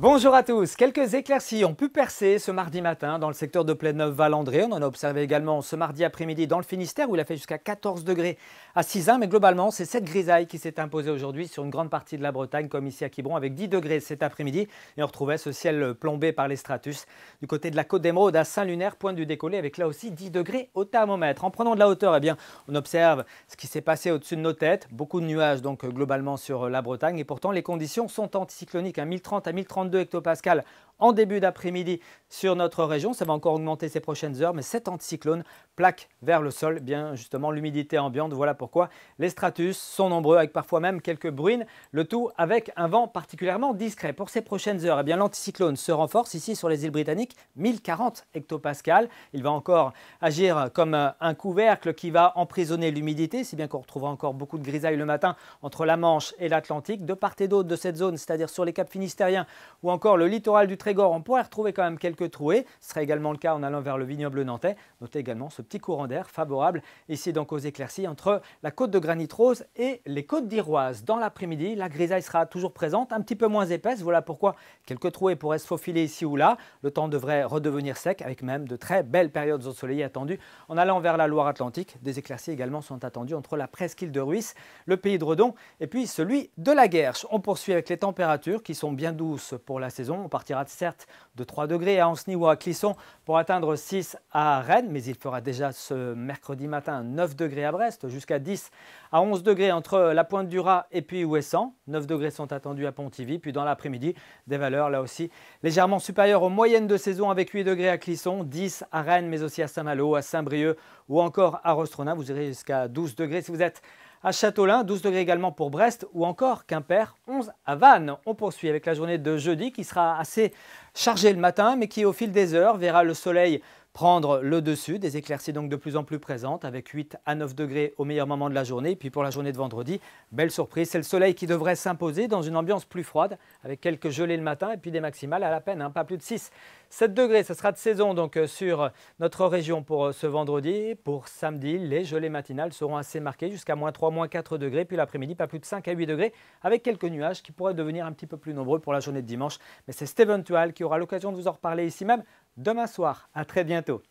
Bonjour à tous. Quelques éclaircies ont pu percer ce mardi matin dans le secteur de val valandré On en a observé également ce mardi après-midi dans le Finistère où il a fait jusqu'à 14 degrés à 6 Mais globalement, c'est cette grisaille qui s'est imposée aujourd'hui sur une grande partie de la Bretagne, comme ici à Quiberon, avec 10 degrés cet après-midi. Et on retrouvait ce ciel plombé par les stratus du côté de la Côte d'Émeraude à Saint-Lunaire, point du décollé, avec là aussi 10 degrés au thermomètre. En prenant de la hauteur, eh bien, on observe ce qui s'est passé au-dessus de nos têtes. Beaucoup de nuages, donc globalement sur la Bretagne. Et pourtant, les conditions sont anticycloniques, hein. à 1030 à 1030 2 hectopascales en début d'après-midi sur notre région. Ça va encore augmenter ces prochaines heures, mais cet anticyclone plaque vers le sol, bien justement l'humidité ambiante. Voilà pourquoi les stratus sont nombreux, avec parfois même quelques bruines, le tout avec un vent particulièrement discret. Pour ces prochaines heures, eh l'anticyclone se renforce ici sur les îles britanniques, 1040 hectopascales. Il va encore agir comme un couvercle qui va emprisonner l'humidité, si bien qu'on retrouvera encore beaucoup de grisailles le matin entre la Manche et l'Atlantique. De part et d'autre de cette zone, c'est-à-dire sur les caps finistériens ou encore le littoral du Trégor, on pourrait retrouver quand même quelques trouées. Ce serait également le cas en allant vers le vignoble nantais. Notez également ce petit courant d'air favorable ici donc aux éclaircies entre la côte de Granit Rose et les côtes d'Iroise. Dans l'après-midi, la grisaille sera toujours présente, un petit peu moins épaisse. Voilà pourquoi quelques trouées pourraient se faufiler ici ou là. Le temps devrait redevenir sec avec même de très belles périodes ensoleillées attendues en allant vers la Loire-Atlantique. Des éclaircies également sont attendues entre la presqu'île de Ruisse, le pays de Redon et puis celui de la Guerche. On poursuit avec les températures qui sont bien douces pour la saison. On partira certes de 3 degrés à Anceny ou à Clisson pour atteindre 6 à Rennes, mais il fera déjà ce mercredi matin 9 degrés à Brest, jusqu'à 10 à 11 degrés entre la Pointe du rat et puis Ouessant. 9 degrés sont attendus à Pontivy, puis dans l'après-midi, des valeurs là aussi légèrement supérieures aux moyennes de saison avec 8 degrés à Clisson, 10 à Rennes, mais aussi à Saint-Malo, à Saint-Brieuc ou encore à Rostrona. Vous irez jusqu'à 12 degrés si vous êtes à Châteaulin, 12 degrés également pour Brest ou encore Quimper, 11 à Vannes. On poursuit avec la journée de jeudi qui sera assez chargée le matin mais qui au fil des heures verra le soleil prendre le dessus. Des éclaircies donc de plus en plus présentes avec 8 à 9 degrés au meilleur moment de la journée. Et puis pour la journée de vendredi, belle surprise, c'est le soleil qui devrait s'imposer dans une ambiance plus froide avec quelques gelées le matin et puis des maximales à la peine, hein, pas plus de 6. 7 degrés, ce sera de saison donc euh, sur notre région pour euh, ce vendredi. Pour samedi, les gelées matinales seront assez marquées jusqu'à moins 3, moins 4 degrés. Puis l'après-midi, pas plus de 5 à 8 degrés avec quelques nuages qui pourraient devenir un petit peu plus nombreux pour la journée de dimanche. Mais c'est Steven Tual qui aura l'occasion de vous en reparler ici même demain soir. À très bientôt.